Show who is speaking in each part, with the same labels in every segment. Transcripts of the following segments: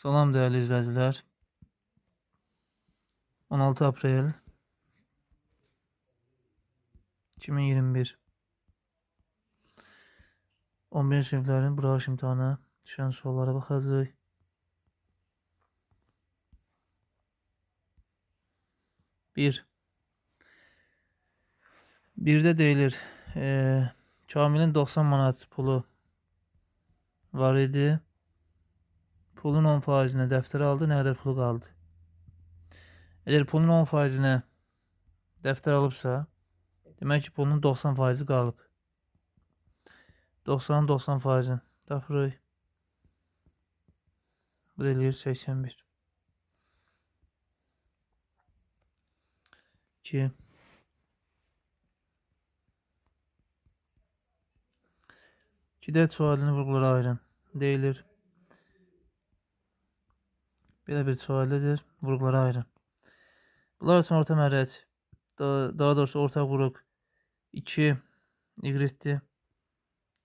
Speaker 1: Salam dəyərli izləyicilər. 16 aprel 2021 11 siniflərin buraxış imtahanı düşən suallara baxacağıq. Bir. Birdə deyilir, e, Kamilin 90 manat pulu var idi. Pulun 10 faizinə dəftəri aldı, nə qədər pulu qaldı? Əgər pulun 10 faizinə dəftər alıbsa, demək ki, pulun 90 faizi qalıb. 90-90 -90 faizin. Tapırıq. Bu da eləyir 81. 2 2 də sualını vurğulara ayırın. Deyilir belə bir çarəlidir. Vurğulara ayırın. Bunlar üçün orta mərrəc, daha, daha doğrusu orta vuruq 2 y-dir.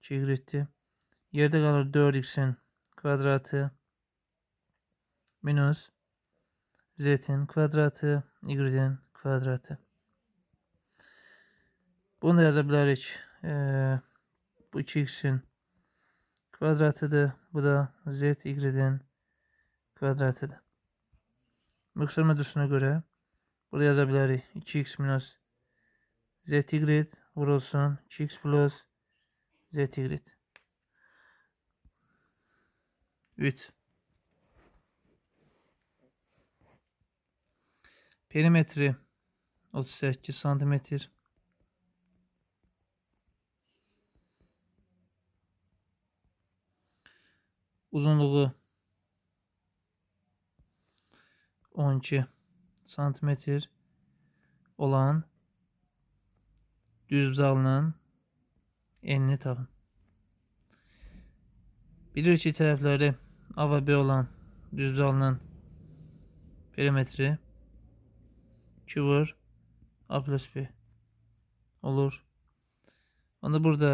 Speaker 1: 2 y-dir. Yerdə 4 x kvadratı minus z'in kvadratı y'in kvadratı. Bunu da yaza bilərik. bu 2x'in kvadratıdır. Bu da z y'in kvadratıdır. Mikser metresine göre burada yazabiliriz. 2x minus z tigrid vurulsun. 2x plus z tigrid. 3. Perimetri 38 santimetr. Uzunluğu 12 santimetr olan düz zalının enini tapın. Bilir ki tərəfləri A və B olan düz zalının perimetri 2 vur A plus B olur. Onda burada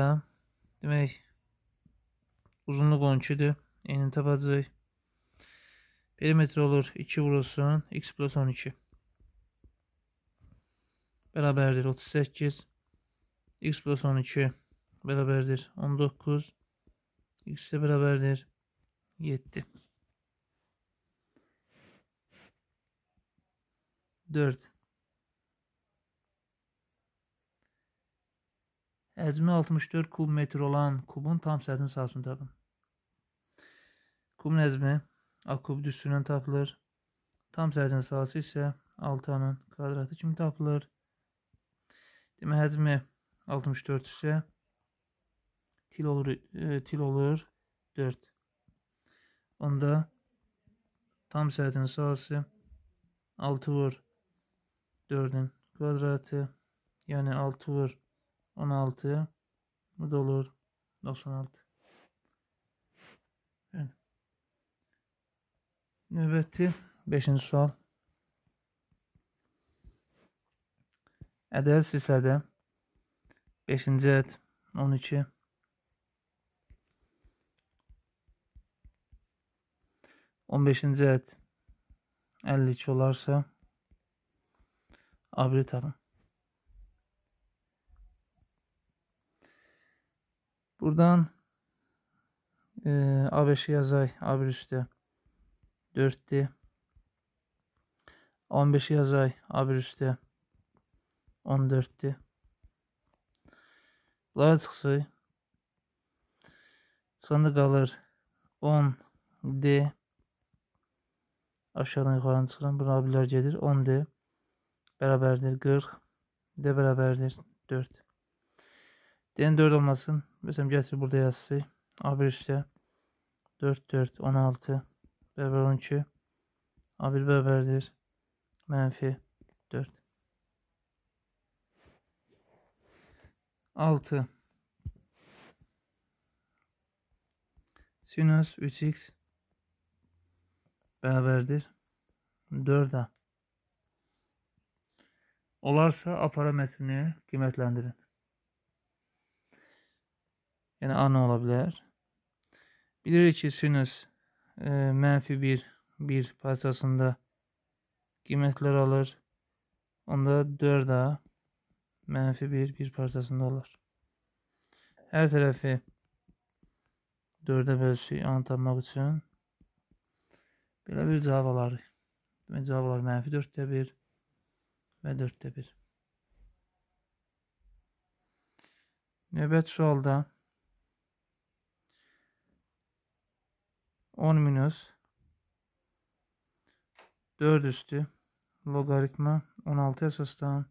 Speaker 1: demək uzunluq 12-dir. Enini tapacağıq. Perimetre olur. 2 vurulsun. X plus 12. Beraberdir 38. X plus 12 beraberdir 19. X ile beraberdir 7. 4. Həcmi 64 kub metre olan kubun tam səthin sahəsini tapın. Kubun həcmi akubdüsünün tapılır. Tam səhətin sahəsi isə 6A-nın kvadratı kimi tapılır. Demə həcmi 64 isə til olur, e, til olur 4. Onda tam səhətin sahəsi 6 vur 4-ün kvadratı, yəni 6 vur 16, bu da olur 96. Növbəti 5-ci sual. Ədəl hissədə 5-ci ət 12 15-ci ət 52 olarsa A1 tapın. Buradan e, A5'i yazay. A1 üstü. 4'te 15 yazay abir 1 üstte 14'te Bunlara çıxsay Çıxanda qalır 10 D aşağıdan yuxarı çıxıram. Buna bilər gedir. 10 D bərabərdir 40 D bərabərdir 4. D'nin 4 olmasın. Məsələn gətir burada yazsın. abir 1 üstə 4 4 16 beraber 12. A1 beraberdir. Menfi 4. 6. Sinüs 3x beraberdir. 4a. Olarsa A parametrini kıymetlendirin. Yine A ne olabilir? Bilir ki sinüs e, mənfi bir bir parçasında qiymətlər alır. Onda 4A mənfi bir bir parçasında olar. Hər tərəfi 4-ə bölsək an tapmaq üçün belə bir cavab alarıq. Demək cavab olar mənfi 4-də 1 və 4-də 1. Növbət sualda 10 minus 4 üstü logaritma 16 esasdan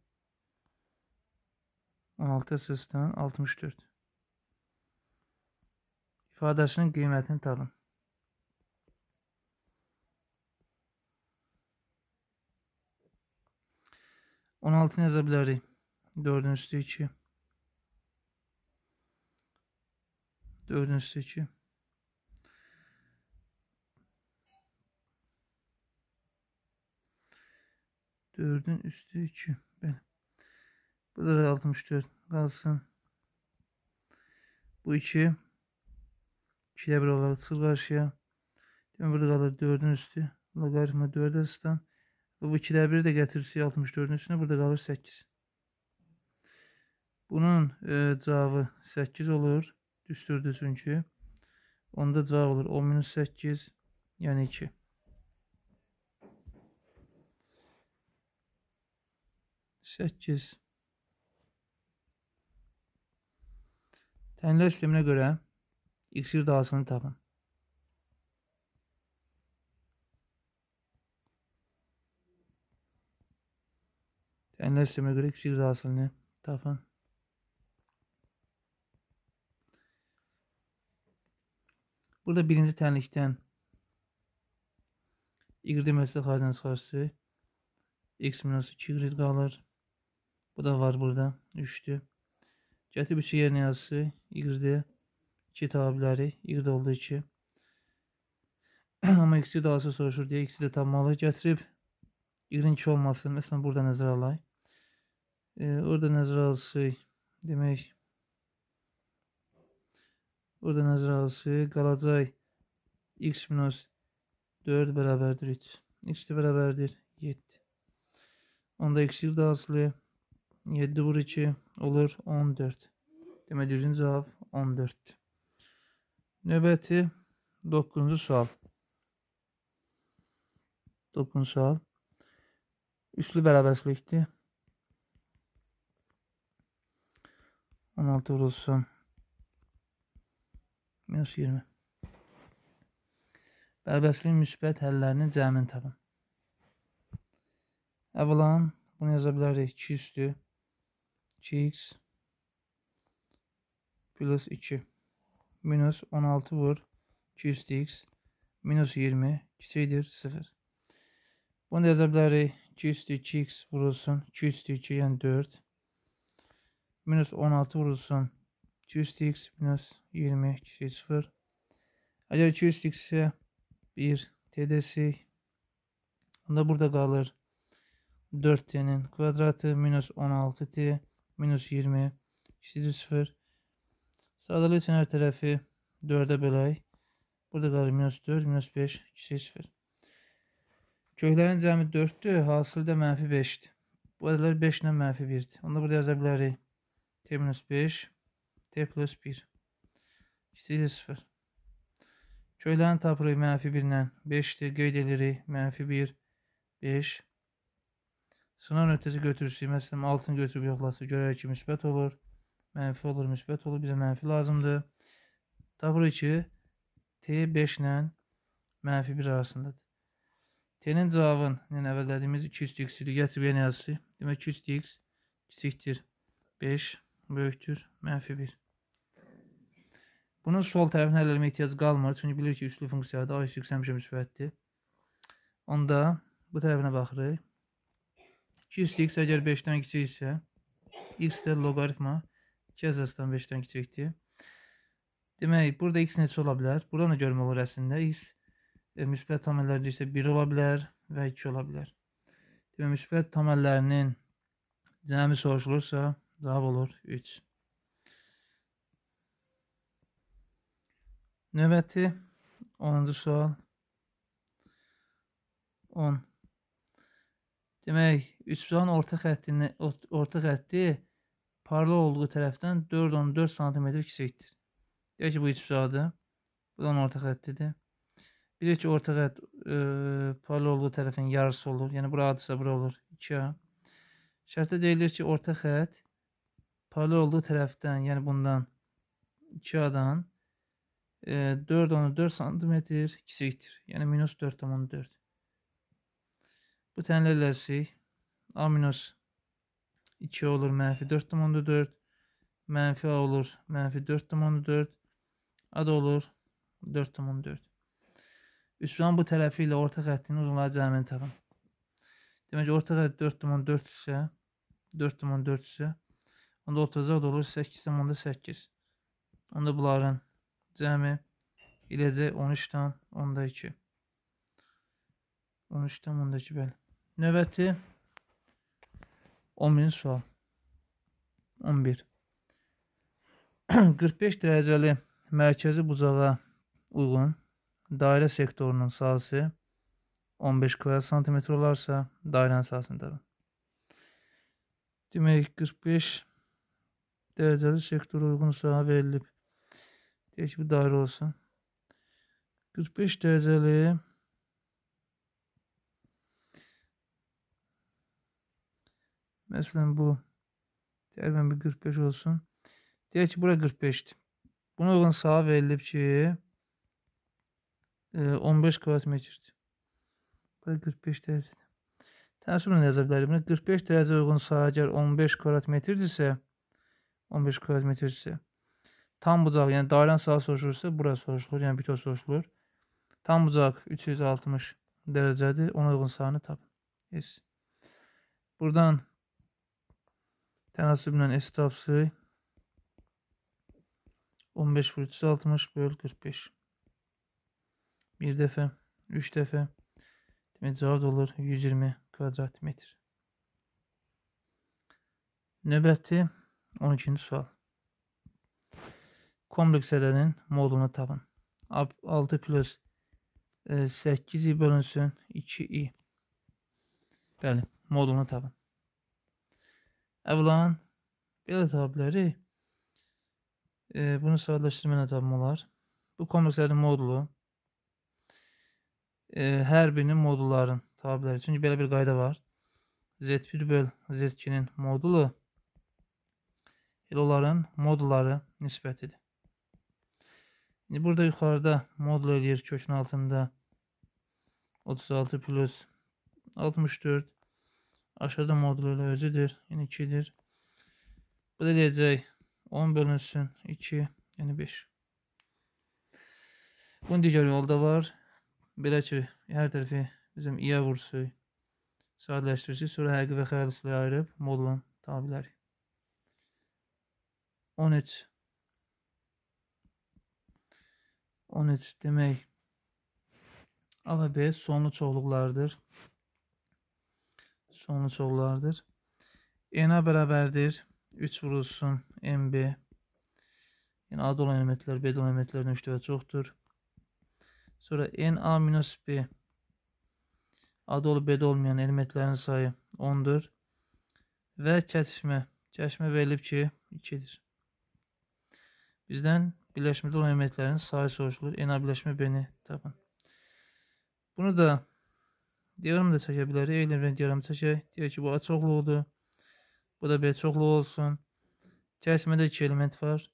Speaker 1: 16 esasdan 64 ifadesinin qiymətini tapın. On altı yaza bilərik. Dördün üstü iki. Dördün üstü iki. 4'ün üstü 2. Bəli. Burada da 64 qalsın. Bu 2. 2 də 1 olaraq çıxır qarşıya. Demək burada qalır 4'ün üstü. Loqaritma 4 asıdan. Və bu 2 də 1 də gətirsək 64-ün üstünə. Burada qalır 8. Bunun e, cavabı 8 olur. Düzdürdü çünki. Onda cavab olur 10 minus 8. Yəni 2. 8 Tənlər sisteminə görə x irdasını tapın. Tənlər sisteminə görə x irdasını tapın. Burada birinci tənlikdən y deməsi xaricdən çıxarsa x minus 2 y qalır. Bu da var burada. Üçlü. Cəti bütçə yerinə yazısı Y-dir. 2 tabirləri Y olduğu 2. Amma X-i dağısı soruşur deyə X-i də tapmalı. Gətirib Y-in 2 olmasın. Məsələn, burada nəzərə alayıq. E, ee, orada nəzərə alsıq. Demək, burada nəzərə alsıq. Qalacaq X minus 4 bərabərdir 3. X-i bərabərdir 7. Onda X-i dağısılıq. 7 vur 2 olur 14. Demək düzgün cavab 14-dür. Növbəti 9-cu sual. 9-cu sual. Üçlü bərabərçilikdir. 16 vurulsun. Minus 20. Bərabərçiliyin müsbət həllərinin cəmini tapın. Əvvəlan bunu yaza bilərik 2 üstü Gx plus 2 minus 16 vur 200 dx minus 20 2'dir 0. Bunu da yazabiliriz. 200 2x vurulsun. 200 2 yani 4. Minus 16 vurulsun. 200 dx minus 20 2 0. Eğer 200 dx ise 1 tdsi. Onda burada kalır. 4t'nin kvadratı minus 16t minus 20 eşittir 0. Sağdalı her tarafı 4'e bölay. Burada kalır minus 4, minus 5, eşittir 0. Köklərin cəmi 4-dür, hasılı da mənfi 5-dir. Bu adalar 5 ilə mənfi 1-dir. Onda burada yaza bilərik. T minus 5, T plus 1. İstəyir 0. Köklərin tapırıq mənfi 1 ilə 5-dir. Qeyd edirik. Mənfi 1, 5, Sınav nöqtəsi götürücüsü, məsələn, altını götürüb yoxlasa görək ki, müsbət olur, mənfi olur, müsbət olur, bizə mənfi lazımdır. Tapırıq ki, T 5 ilə mənfi 1 arasındadır. T-nin cavabın, yəni əvvəllədiyimiz 200x-dir, gətirib yenə yazısı. Demək 200x kiçikdir, 5 böyükdür, mənfi 1. Bunun sol tərəfini həll eləmək ehtiyacı qalmır, çünki bilir ki, üçlü funksiyada A3 həmişə müsbətdir. Onda bu tərəfinə baxırıq. Çünkü x eğer 5'ten kiçik ise x de logaritma cezasından 5'ten kiçikdir. Demek burada x neçə ola bilər? Buradan da görmək olur əslində x e, müsbət tam əllərdə isə 1 ola bilər və 2 ola bilər. Demək müsbət tam əllərinin cəmi soruşulursa cavab olur 3. Növbəti 10-cu sual 10 Demək, 3 bucağın orta xəttini orta xətti paralel olduğu tərəfdən 4.14 sm kiçikdir. Deyək ki, bu 3 bucaqdır. Budan orta xəttidir. Bilirik ki, orta xətt e, paralel olduğu tərəfin yarısı olur. Yəni bura adsa bura olur 2A. Şərtdə deyilir ki, orta xətt paralel olduğu tərəfdən, yəni bundan 2A-dan 4.4 sm kiçikdir. Yəni minus 4.4. Bu tənlə eləsik. A minus 2 olur mənfi 4,4. Mənfi A olur mənfi 4,4. A da olur 4,4. Üsranın bu tərəfi ilə orta xəttin uzunluğa cəmini tapın. Demək ki, orta xətt 4,4 isə 4,4 isə onda oturacaq da olur 8,8. Onda bunların cəmi eləcək 13,2. 13,2 bəli. növbəti 11-ci sual. 11. 45 dərəcəli mərkəzi bucağa uyğun dairə sektorunun sahəsi 15 kvadrat santimetr olarsa dairənin sahəsini Demek 45 dərəcəli sektora uyğun saha verilib. Deyək ki, bu dairə olsun. 45 dərəcəli Mesela bu Diğer bir 45 olsun. Diğer ki bura 45'ti. Buna uyğun sağa verilib e, ki 15 kvadrat metrdir. Bura 45 derece. Təəssüblə yazə bilərik. Buna 45 derece uyğun sağa gəl 15 kvadrat metrdirsə 15 kvadrat metrdirsə tam bucaq, yəni dairən sağa soruşulursa bura soruşulur, yəni bütöv soruşulur. Tam bucaq 360 dərəcədir. Ona uyğun sağını tapın. Yes. Buradan Tenasübünden S tapsı 15 vur 360 böl 45. Bir defa, üç defa. Demek cevap olur 120 kvadrat metr. Növbəti 12-ci sual. Kompleks ədədin modulunu tapın. 6 plus 8i e, bölünsün 2i. Bəli, modulunu tapın. Əvvəlan, belə tabləri e, bunu sadələşdirmə ilə tabım olar. Bu komplekslərin modulu e, hər birinin modulların tabirləri. Çünki belə bir qayda var. Z1 böl Z2-nin modulu elə onların modulları nisbətidir. İndi burada yuxarıda modul eləyir kökün altında 36 plus 64 Aşağıda modulu ilə özüdür. Yəni 2-dir. Bu da deyəcək 10 bölünsün 2, yəni 5. Bunun digər yolu da var. Belə ki, hər tərəfi bizim i-yə vursuq, sadələşdirsək, sonra həqiqi və xəyalisləri ayırıb modulun tabiləri. 13 13 demək A və B sonlu çoxluqlardır sonuç olardır. N'e bərabərdir. 3 vurulsun MB. Yəni A olan elementlər B olan elementlərdən 3 dəfə çoxdur. Sonra NA minus B A olub B'də olmayan elementlərin sayı 10-dur. Və kəsişmə. Kəsişmə verilib ki 2-dir. Bizdən birləşmədə olan elementlərin sayı soruşulur. NA birləşmə B-ni tapın. Bunu da Diyorum da çəkə bilər. Elə bir diyorum çəkək. Deyək ki, bu A çoxluğudur. Bu da B çoxluğu olsun. Kəsmədə 2 element var.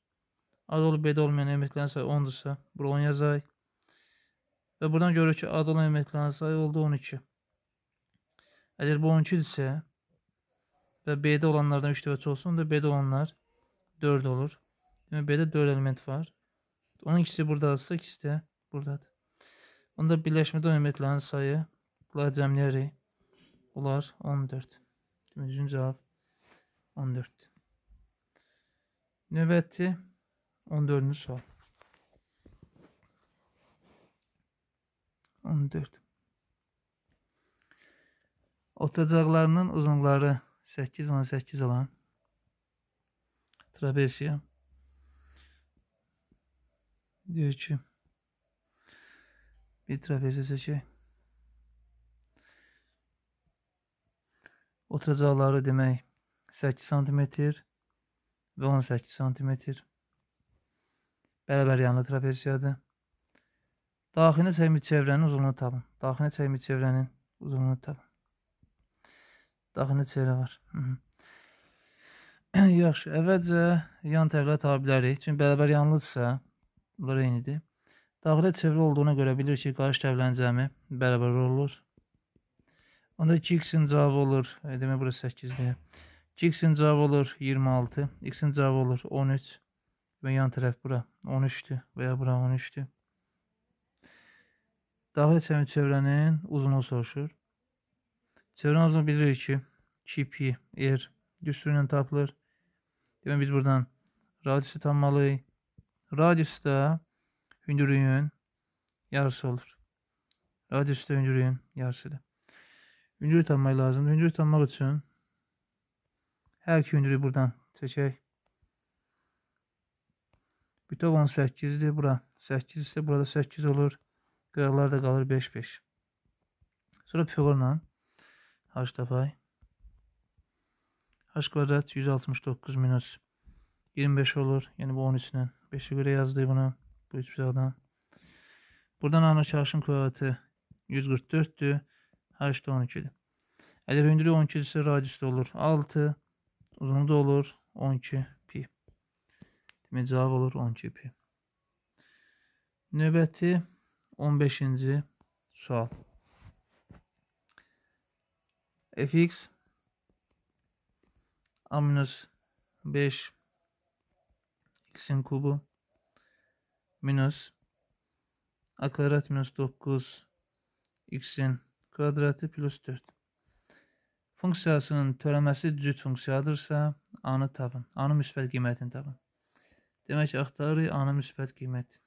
Speaker 1: Ad olub B-də olmayan elementlərin sayı 10-dursa, bura 10 yazayıq. Və buradan görürük ki, ad olan elementlərin sayı oldu 12. Əgər bu 12 idisə və B-də olanlardan 3 dəfə çoxsa, onda B-də olanlar 4 olur. Demək B-də 4 element var. Onun ikisi buradadırsa, ikisi də buradadır. Onda birləşmədə olan elementlərin sayı və cəmləyərik. Bunlar 14. Düzgün cavab 14-dür. Növbəti 14-cü sual. 14. Otacaqlarının uzunları 8 və 8 olan trapesiya diyor ki bir trapesiya seçək. oturacaqları demək 8 sm və 18 sm. Bərabər yanlı trapeziyadır. Daxili çəkmiş çevrənin uzunluğunu tapın. Daxili çəkmiş çevrənin uzunluğunu tapın. Daxili çevrə var. Hı -hı. Yaxşı, əvvəlcə yan təqrə tapa bilərik. Çünki bərabər yanlıdırsa, bunlar eynidir. Daxili çevrə olduğuna görə bilir ki, qarşı tərəflərin cəmi bərabər olur. Onda 2x'in cavabı olur. E, demək burası 8-dir. 2x'in cavabı olur 26. X'in cavabı olur 13. Və yan tərəf bura 13-dür və ya bura 13-dür. Daxili çəmir çevrənin uzunluğu soruşur. Çevrənin uzunluğu bilirik ki, 2pi r güclüsü ilə tapılır. Demək biz buradan radiusu tapmalıyıq. Radius da hündürlüyün yarısı olur. Radius da hündürlüyün yarısıdır. Hündür tutmaq lazımdır. Hündür tutmaq üçün hər iki hündürü buradan çəkək. Bütöv 18-dir. Bura 8 isə burada 8 olur. Qıraqlar da qalır 5-5. Sonra Pifagorla h tapay. h kvadrat 169 minus 25 olur. Yəni bu 13-nin 5-ə görə yazdı bunu bu üç bucaqdan. Buradan ana çarşın kvadratı 144-dür. H da 12'dir. Eğer hündürü 12 ise radius da olur 6. uzunu da olur 12 pi. Demek cevap olur 12 pi. Növbəti 15-ci sual. fx a minus 5 x'in kubu minus a kvadrat minus 9 x'in kvadratı plus 4. Funksiyasının törəməsi cüt funksiyadırsa, a-nı tapın. A-nın müsbət qiymətini tapın. Demək ki, axtarırıq a-nın müsbət qiyməti.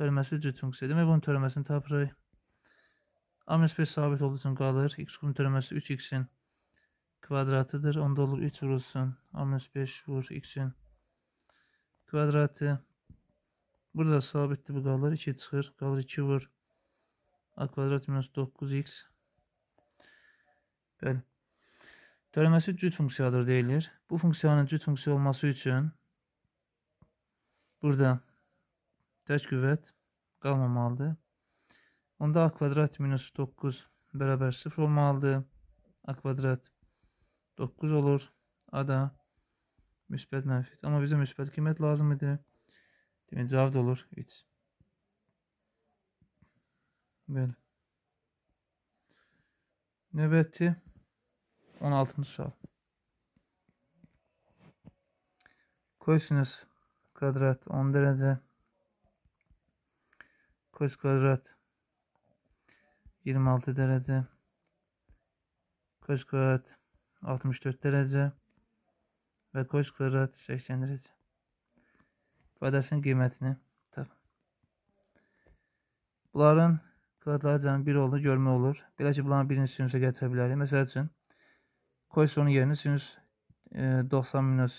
Speaker 1: Törəməsi cüt funksiya. Demək, bunun törəməsini tapırıq. A müsbət sabit olduğu üçün qalır. X qumun törəməsi 3x-in kvadratıdır. Onda olur 3 vurulsun. A minus 5 vur x'in kvadratı. Burada sabitdir bu qalır. 2 çıxır. Qalır 2 vur. A kvadrat minus 9x Bəli. Törəməsi cüt funksiyadır deyilir. Bu funksiyanın cüt funksiya olması üçün burada tək qüvvət qalmamalıdır. Onda a kvadrat minus 9 bərabər 0 olmalıdır. a kvadrat 9 olur. a da müsbət mənfi. Amma bizə müsbət qiymət lazım idi. Demək cavab da olur 3. Böyle. Nöbeti 16. soru. Kosinüs kvadrat 10 derece. Kos kvadrat 26 derece. Kos kvadrat 64 derece. Ve kos kvadrat 80 derece. İfadəsinin kıymetini tap. Bunların kvadratları cəmi 1 olduğunu görmək olur. Belə ki, bunların birini sinüsə gətirə bilərik. Məsəl üçün, koy sonu yerinə sinüs e, 90 minus,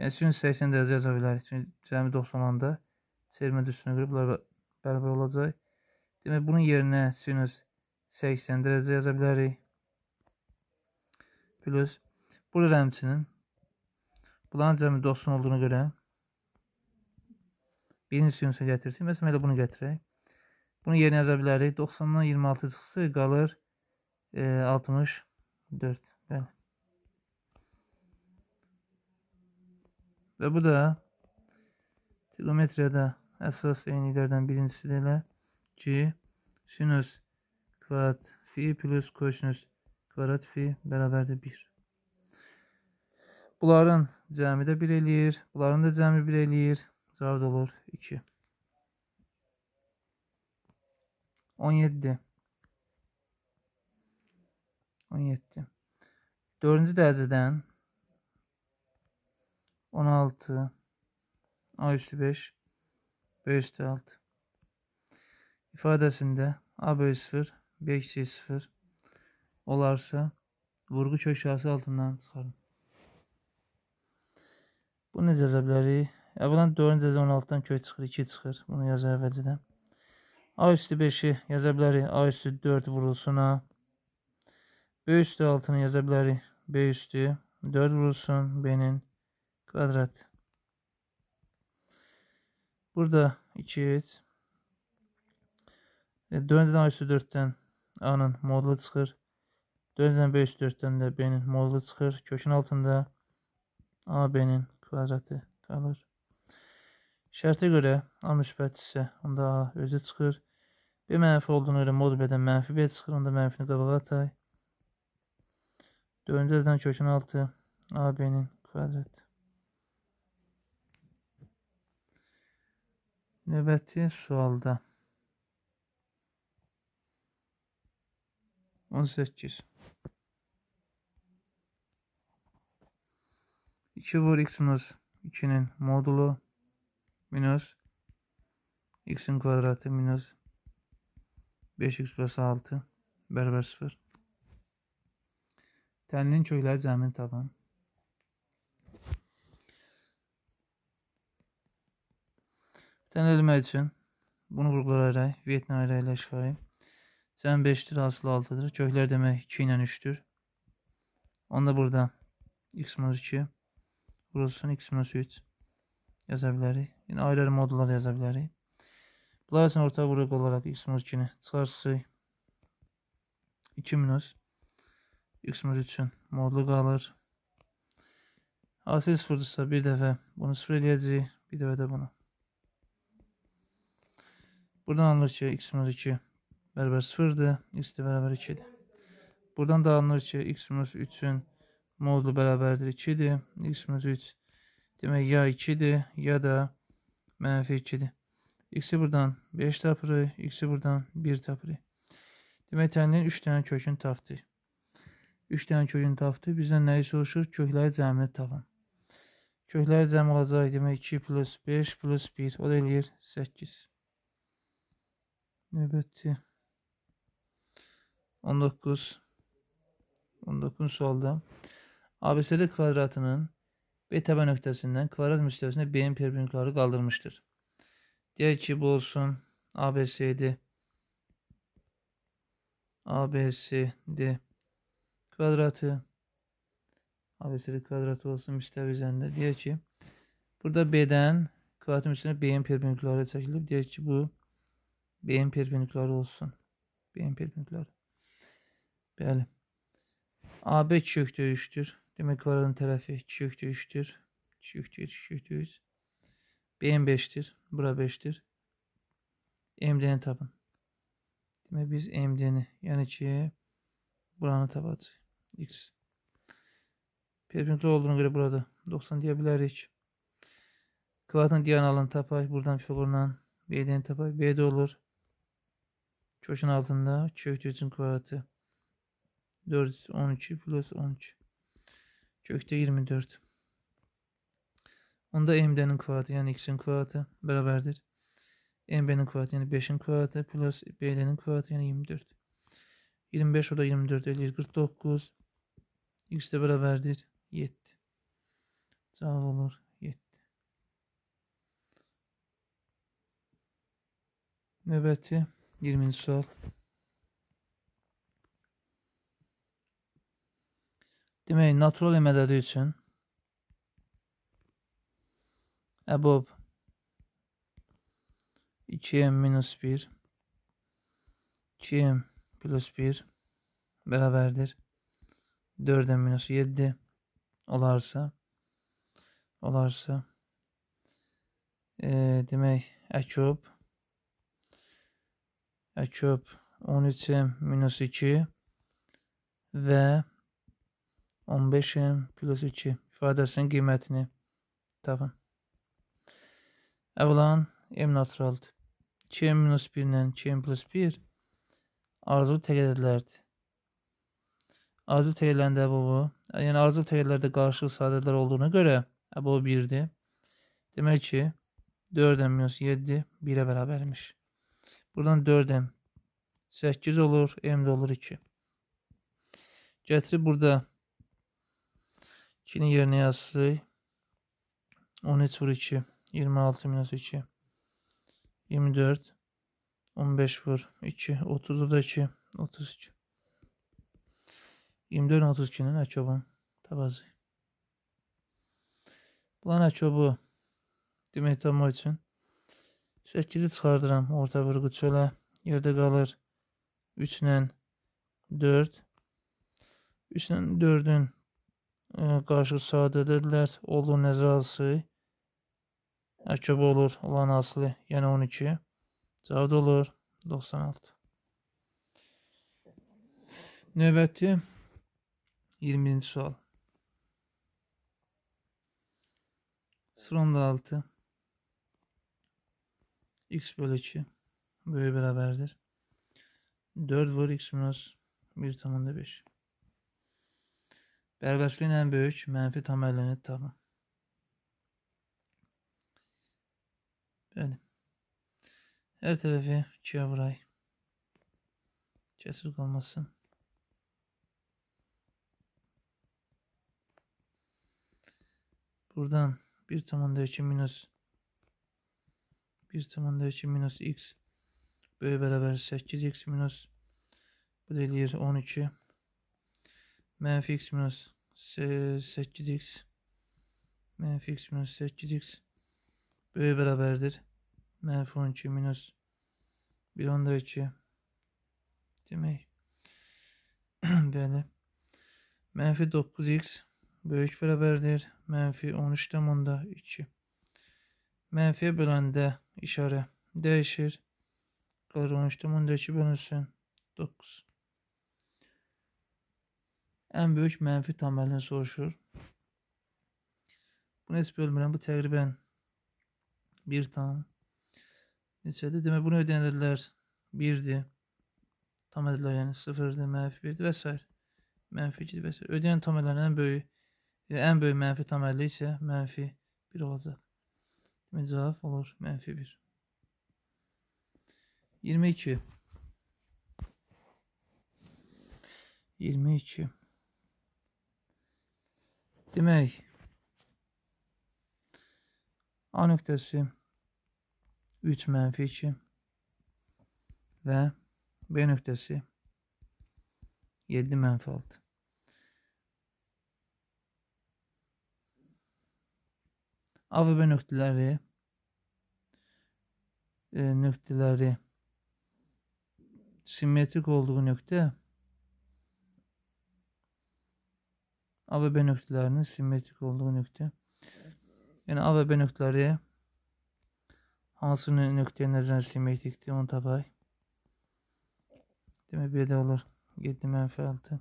Speaker 1: yəni sinüs 80 dərəcə yaza bilərik. Çünki cəmi 90 olanda çevirmə düstünə görə bunlar bərabər olacaq. Demək, bunun yerinə sinüs 80 dərəcə yaza bilərik. Plus, burada həmçinin bunların cəmi 90 olduğuna görə birinci sinüsə gətirsək, məsələn, elə bunu gətirək. Bunu yerinə yaza bilərik. 90-dan 26 çıxsa qalır e, 64. Bəli. Və bu da trigonometriyada əsas eyniliklərdən birincisidir elə ki, sinüs kvadrat fi plus kosinüs kvadrat fi bərabərdir 1. Bunların cəmi də 1 eləyir. Bunların da cəmi 1 eləyir. Cavab olur 2. 17. 17. 4-cü dərəcədən 16 A üstü 5 B üstü 6 ifadəsində A bölü 0 B kiçik 0 olarsa vurğu kök şahısı altından çıxarın. Bu necə yaza bilərik? Əvvələn 4-cü dərəcədən 16-dan kök çıxır, 2 çıxır. Bunu yazar əvvəlcədən. A üstü 5'i yazabiliriz. A üstü 4 vurulsun B üstü 6'nı yazabiliriz. B üstü 4 vurulsun B'nin kvadrat. Burada 2x. E, A üstü 4'ten A'nın modulu çıxır. 4'den B üstü 4'ten de B'nin modulu çıxır. Kökün altında A B'nin kvadratı kalır. Şərtə görə A müsbət isə onda A özü çıxır. B mənfi olduğuna görə mod b mənfi B çıxır. Onda mənfini qabağa atay. 4-cü əzdən kökən 6 AB-nin kvadratı. Növbəti sualda 18 2 vur x-imiz modulu minus x'in kvadratı minus 5x bölü 6 beraber 0. Tənin kökləri cəmini taban. Tən eləmək üçün bunu vurgulayaraq Vietnam ilə iləşfayı. Cəm 5-dir, asılı 6-dır. Köklər demək 2 ilə 3-dür. Onda burada x-2 vurulsun x-3 yazabilirik. Yəni ayrı-ayrı modullar yaza bilərik. Bunlar üçün orta vuruq olarak x 2-ni çıxarsa 2 minus x 3 için modulu qalır. AC 0 bir dəfə bunu 0 eləyəcəyik, bir dəfə də bunu. Buradan alınır ki, x 2 bərabər 0-dır, x də bərabər 2-dir. Buradan da alınır ki, x 3-ün modulu bərabərdir 2-dir, x 3 Demek ya 2'di ya da menfi 2'di. X'i buradan 5 tapırı, X'i buradan 1 tapırı. Demek təndən 3 dənə kökün tapdı. 3 dənə kökün tapdı. Bizdən neyi soruşur? Kökləri cəmini tapın. Kökləri cəmi olacaq. Demək 2 plus 5 plus 1. O da eləyir 8. Növbəti. 19. 19 solda. ABSD kvadratının Beta noktasından kvadrat müstevesinde BM perpendiküları kaldırmıştır. Diğer ki bu olsun. ABCD, ABCD Kvadratı. ABCD kvadratı olsun müstevizende. Diyor ki burada B'den kvadratın üstüne B'nin perpendiküları çekilip diyor ki bu B'nin perpendiküları olsun. B'nin perpendiküları. Bəli. AB kök döyüştür. Demek oranın tarafı çöktü 3'tür. Çöktü 3, çöktü 3. BM 5'tir. Bura 5'tir. MD'ni tapın. Demek biz MD'ni yani ki buranı tapacağız. X. Perpinkular olduğuna göre burada 90 diyebiliriz. Kvadratın alanı tapay. Buradan Pifagor'dan B'den tapay. B'de olur. Köşün altında çöktüğü için kvadratı 412 plus 13. Kökte 24. Onda MD'nin kuvveti yani x'in kuvveti beraberdir. MB'nin kuvveti yani 5'in kuvveti plus BD'nin kuvveti yani 24. 25 o 24 50 49. X de beraberdir 7. Cevap olur 7. Növbəti 20-ci sual. Demək, natural əmələri üçün above 2m minus 1 2m plus 1 beraberdir. 4m minus 7 olarsa olarsa e, demək əkub əkub 13m minus 2 və 15 plus 2 ifadəsinin qiymətini tapın. Əvvəlan m naturaldır. 2m minus 1 ilə 2m plus 1 arzu təqədərlərdir. Arzu təqədərlərində bu, bu. Yəni, arzu təqədərlərdə qarşılıq sadədlər olduğuna görə hə, bu 1-dir. Demək ki, 4m minus 7 1-ə bərabərmiş. Buradan 4m 8 olur, m də olur 2. Gətirib burada Çin'in yerine yazdığı 13 vur 2, 26 minus 2, 24, 15 vur 2, 30 da 2, 32. 24 32'nin açobun tabazı. Bulan açobu demək tam için 8'i çıxardıram orta vurgu çölə. Yerdə qalır 3 ilə 4. 3 ilə 4 ee, karşı sade dediler Oğlu Nəzralsı. Əkəb olur. Olan aslı. Yəni 12. Cavab olur. 96. Növbəti 20-ci sual. sıranda 6. X bölü 2 böyü beraberdir. 4 var X minus 1 tamında 5. Bərbəçliyin ən böyük mənfi təməllini tapın. Bəli. Hər tərəfi ikiyə vuray. Cəsir qalmasın. Buradan 1,2 minus 1,2 minus x böyle beraber 8x minus bu da 12 Menfi x minus 8x menfi x minus 8x böyle beraberdir. Menfi 12 minus 1 onda 2 demek böyle. Menfi 9x böyük beraberdir. Menfi 13 onda 2. Menfiye bölende işare değişir. Kalır 13 onda 2 bölünsün. 9. En büyük mənfi tam soruşur. Bu heç bölmürəm. Bu təqribən bir tam neçədir? Demək bunu ödəyən ədədlər 1-dir. Tam ədədlər yəni 0-dir, mənfi 1-dir və s. Mənfi 2-dir və s. Ödəyən tam ədədlərin ən böyük e, ən böyük mənfi tam ədədi isə mənfi 1 olacaq. Demək cavab olur mənfi 1. 22 22 Demək A nöqtəsi 3 mənfi 2 və B nöqtəsi 7 mənfi 6. A və B nöqtələri e, nöqtələri simmetrik olduğu nöqtə A ve B noktalarının simetrik olduğu nokta. Yani A ve B noktaları hangisinin nökteye nəzərən simetrikdir, onu tapaq. Demək belə olur. 7 mənfi 6.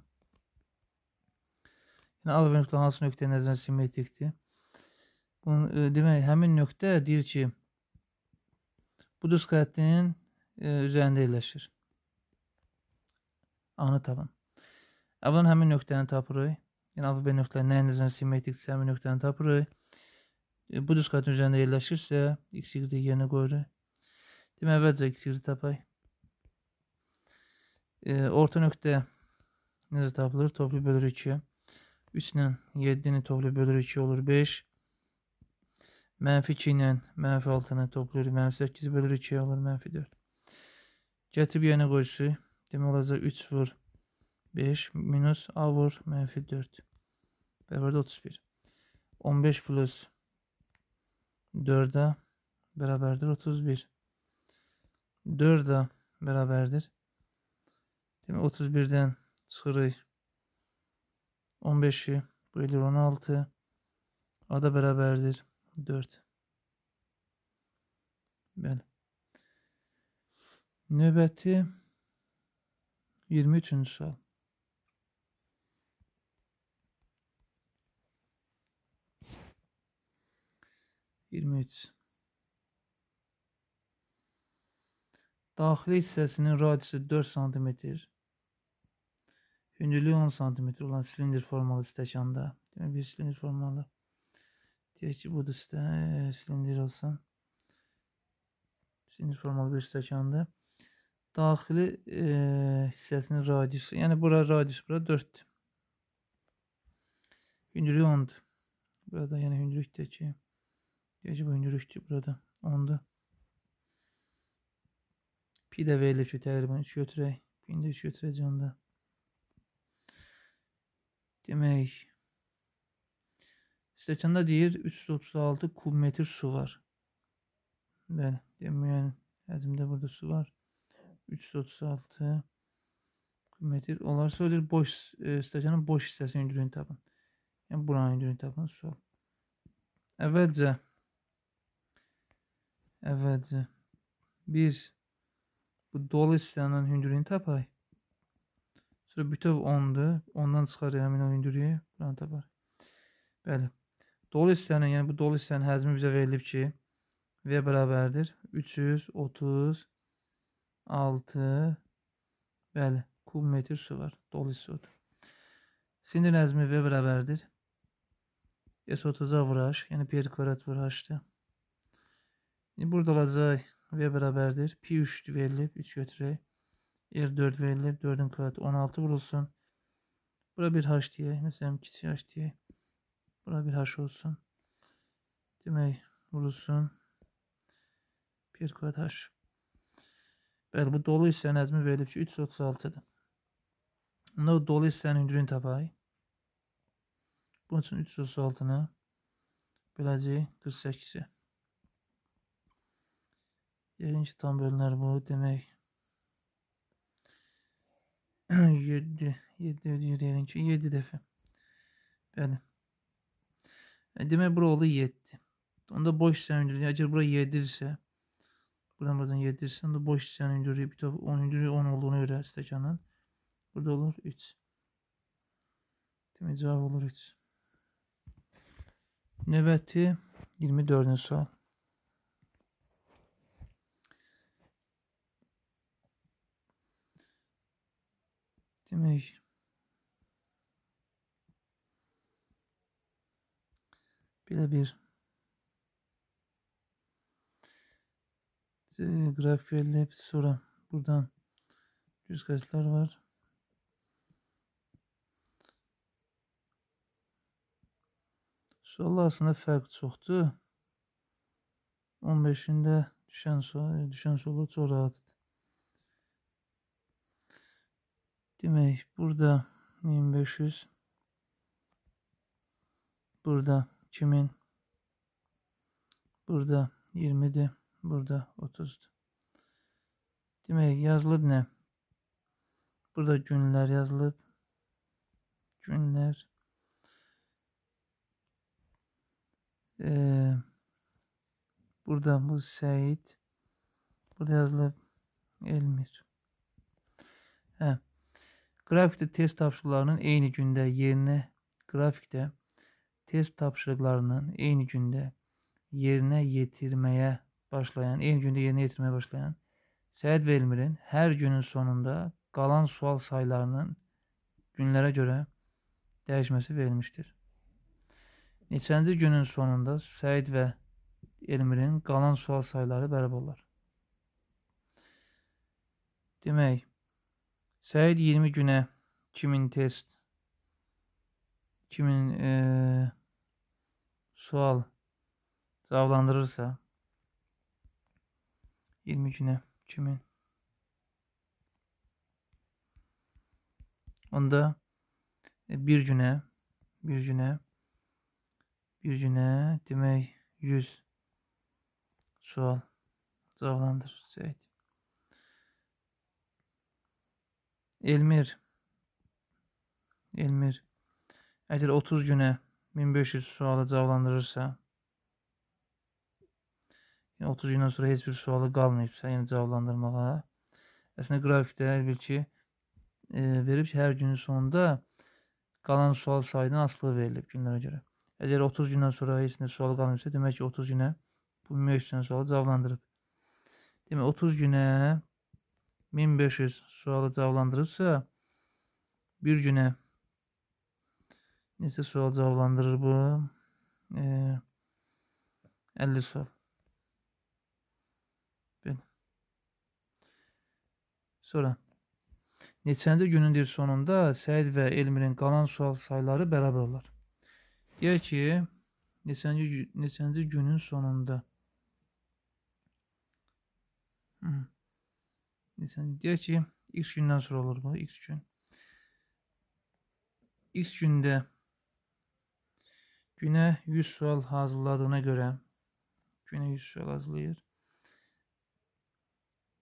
Speaker 1: Yəni A ve B nöqtə hansı nöqtəyə nəzərən simetrikdir? Bunun e, demək həmin nöqtə deyir ki, bu düz xəttin e, üzərində Anı tapın. Əvvələn hemen nöqtəni tapırıq. yəni alfa-b nöqtələrinin ən azından simmetrik cəmi nöqtəni tapırıq. E, bu diskatın üzərində yerləşirsə, x, y yerinə qoyuruq. Demək, əvvəlcə x, y tapaq. E, orta nöqtə necə tapılır? Toplu bölür 2. 3 ilə 7-ni toplu bölür 2 olur 5. Mənfi 2 ilə mənfi 6-nı toplayır. Mənfi 8 bölür 2 olur mənfi 4. Gətirib yerinə qoyursa, demək olacaq 3 vur 4. 5 minus our menfi 4. Beraber 31. 15 plus 4'e beraberdir 31. 4'e beraberdir. Değil 31'den çıkarı 15'i bu gelir 16. A da beraberdir 4. Bəli. Növbəti 23-cü sual. 23. Daxili hissəsinin radiusu 4 sm, hündürlüyü 10 sm olan silindr formalı stəkanda, demək bir silindr formalı, deyək ki, budur stə, e, silindr olsun, silindr formalı bir stəkanda, daxili e, hissəsinin radiusu, yəni bura radius, bura 4-dür, hündürlüyü 10-dur, burada yəni hündürlük deyək ki, Gece boyunca rüştü burada. Onda. Pide verilip şu terliban 3 götüre. Pinde 3 götüreceğim onda. Demek. Seçende deyir 336 kub metr su var. Ben demək yəni burada su var. 336 kub metr. Onlar söylür boş e, stəkanın boş hissəsinin hündürlüyünü tapın. Yəni buranın hündürlüyünü tapın su. Əvvəlcə Əvvəlcə biz bu dolu hissənin hündürlüyünü tapaq. Sonra bütöv 10-dur. 10-dan çıxarıq həmin yəni, o hündürlüyü. Buranı tapaq. Bəli. Dolu hissənin, yəni bu dolu hissənin həcmi bizə verilib ki, V bərabərdir 336 bəli, kub metr su var. Dolu hissə odur. Sinir həcmi V bərabərdir S30-a vuraş, yəni 1 kvadrat vuraşdır. E, burada olacağı V beraberdir. P3 verilip 3 götürey. R4 verilip 4'ün kağıt 16 vurulsun. Bura bir H diye. Mesela 2 H diye. Bura bir H olsun. Demek vurulsun. Bir kağıt H. Bəli, bu dolu hissənin həcmi verilib ki, 336-dır. Bunda dolu hissənin hündürlüyünü tapayıq. Bunun için 336-nı böləcəyik tam tabirler bu demek. 7 7 yedinci 7 defa. Bəli. E, Demək bura oldu 7. Onda boş hissəni öndürür. Əgər bura 7 isə buradan buradan 7 isə onda boş hissəni öndürür. Bir top 10 öndürür 10 olduğunu öyrənir stəkanın. Burada olur 3. Demək cevap olur 3. Növbəti 24-cü sual. demiş. Bile bir. Grafiyelde bir ee, sonra buradan düz kaçlar var. Sual aslında fark çoxdur. 15-də düşən sual, düşen sual çok rahatdır. Değil mi? Burada 1500. Burada kimin? Burada 20'di. Burada 30'du. Demek yazılıb ne? Burada günler yazılıb. Günler. Ee, burada bu Seyit. Burada yazılıb Elmir. Hə. Grafikte test tapşırıklarının eyni gündə yerinə grafikte test tapşırıqlarının eyni gündə yerinə yetirməyə başlayan, eyni gündə yerinə yetirməyə başlayan Səyid Velmir'in hər günün sonunda qalan sual sayılarının günlərə görə dəyişməsi verilmişdir. Neçənci günün sonunda Səyid və Elmirin qalan sual sayıları bərabər olar. Demək, Said 20 güne kimin test kimin ee, sual zavlandırırsa 20 güne kimin onda e, bir güne bir güne bir güne demek 100 sual cevaplandır Zeyd. Elmir. Elmir. Eğer 30 güne 1500 sualı cevaplandırırsa 30 gündən sonra heç bir sualı qalmayıbsa, yani cavablandırmağa. Əslində grafikte hər bir ki e, verib ki, hər günün sonunda kalan sual sayının asılı verilib günlərə görə. Əgər 30 gündən sonra heç nə sual qalmayıbsa, demek ki 30 günə bu 1500 sualı cavablandırıb. demek 30 günə 1500 sualı cavablandırıbsa bir günə neçə sual cavablandırır bu? E, 50 sual. Belə. Sonra neçənci günün sonunda Səid və Elmirin qalan sual sayları bərabər olar. Deyək ki, neçənci neçənci günün sonunda. Hmm. Nisan. Gerçi X günden sonra olur bu. X gün. X günde güne 100 sual hazırladığına göre güne 100 sual hazırlayır.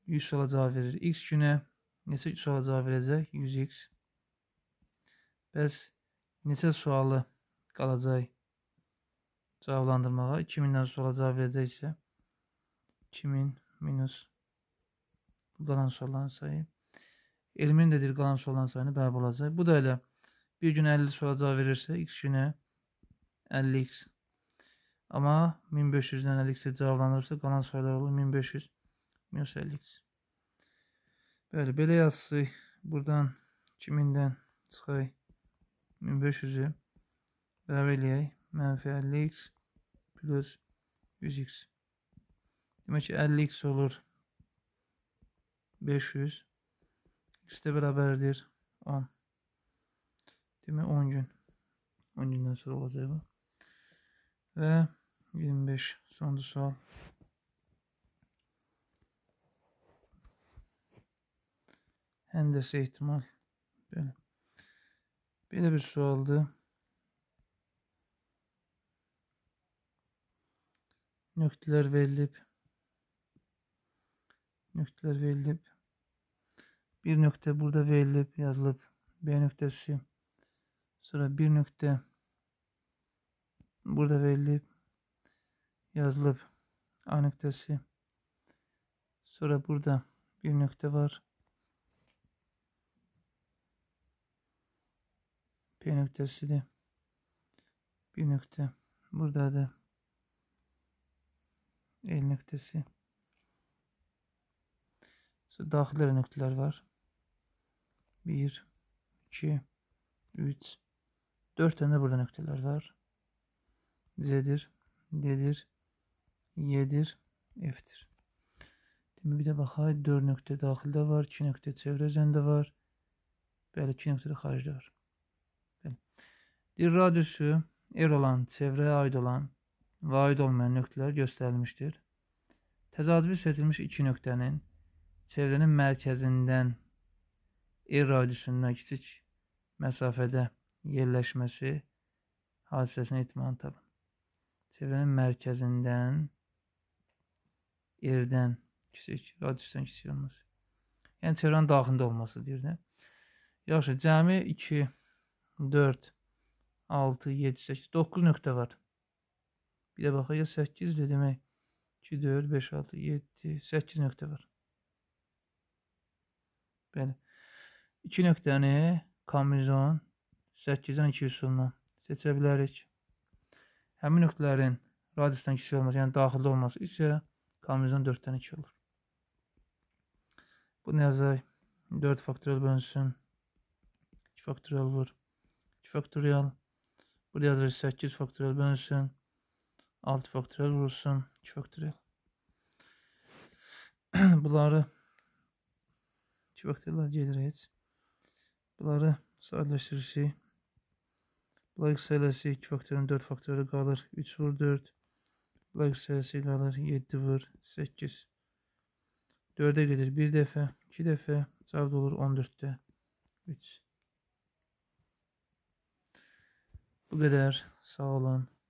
Speaker 1: 100 suala cevap verir. X güne neçə suala cevap verəcək? 100x. Bəs neçə sualı qalacaq cavablandırmağa? 2000-dən suala cavab verəcəksə 2000 minus qalan sualların sayı. Elmin dedir qalan sualların sayını bərabər olacaq. Bu da öyle, bir gün 50 suala cavab verirsə x günə 50x. Amma 1500-dən 50x-ə cavablanırsa qalan sayılar olur 1500 minus 50x. böyle belə yazsaq buradan 2000-dən çıxaq 1500-ü bərabər eləyək mənfi 50x plus 100x. Demək ki 50x olur 500 ikisi de beraberdir 10 değil mi 10 gün 10 günden sonra olacak bu ve 25 sonunda sual hendese ihtimal böyle bir de bir sualdı nöqtələr verilib nöqtələr verilib bir nokta burada verilip yazılıp B noktası sonra bir nokta burada verilip yazılıp A noktası sonra burada bir nokta var. P noktası da bir nokta. Burada da el noktası. Sonra daxili noktalar var. 1, 2, 3, 4 dənə də burada nöqtələr var. C-dir, D-dir, Y-dir, F-dir. Demək bir də baxaq, 4 nöqtə daxildə var, 2 nöqtə çevrə üzərində var. Bəli, 2 nöqtə də xaricdə var. Bəli. Dir radiusu R er olan, çevrəyə aid olan və aid olmayan nöqtələr göstərilmişdir. Təzadüfi seçilmiş iki nöqtənin çevrənin mərkəzindən yer radiusundan kiçik məsafədə yerləşməsi hadisəsinə etimadan tapın. Çevrənin mərkəzindən yerdən kiçik, radiusdan kiçik olması. Yəni çevrənin daxilində olması deyir də. Yaxşı, cəmi 2 4 6 7 8 9 nöqtə var. Bir də baxaq ya 8 də demək 2 4 5 6 7 8 nöqtə var. Bəli. 2 nöqtəni komizon 8-dən 2 üsulundan seçə bilərik. Həmin nöqtələrin radiusdan kiçik olması, yəni daxildə olması isə komizon 4-dən 2 olur. Bunu yazayım. 4 faktorial bölünsün. 2 faktorial vur. 2 faktorial. Burada yazırıq 8 faktorial bölünsün. 6 faktorial vurulsun. 2 faktorial. Bunları 2 faktorial gedir heç. Bunları sadeleştirir şey. Bunlar sayısı 2 faktörün 4 faktörü qalır. 3 vur 4. Black sayısı qalır. 7 vur 8. 4'e gelir 1 dəfə, 2 dəfə. Cavab olur 14'te 3. Bu kadar Sağ olun.